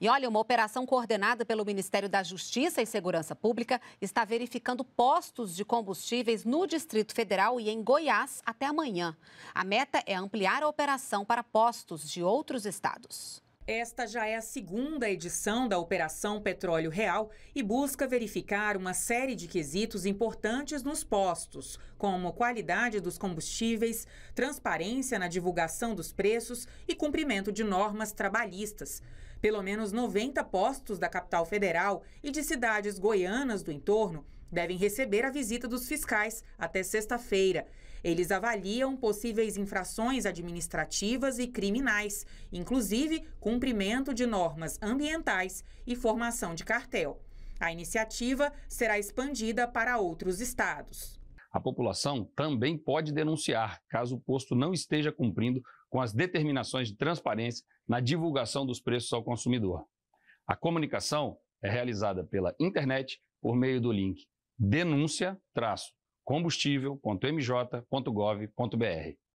E olha, uma operação coordenada pelo Ministério da Justiça e Segurança Pública está verificando postos de combustíveis no Distrito Federal e em Goiás até amanhã. A meta é ampliar a operação para postos de outros estados. Esta já é a segunda edição da Operação Petróleo Real e busca verificar uma série de quesitos importantes nos postos, como qualidade dos combustíveis, transparência na divulgação dos preços e cumprimento de normas trabalhistas. Pelo menos 90 postos da capital federal e de cidades goianas do entorno devem receber a visita dos fiscais até sexta-feira. Eles avaliam possíveis infrações administrativas e criminais, inclusive cumprimento de normas ambientais e formação de cartel. A iniciativa será expandida para outros estados. A população também pode denunciar caso o posto não esteja cumprindo com as determinações de transparência na divulgação dos preços ao consumidor. A comunicação é realizada pela internet por meio do link denúncia-combustível.mj.gov.br.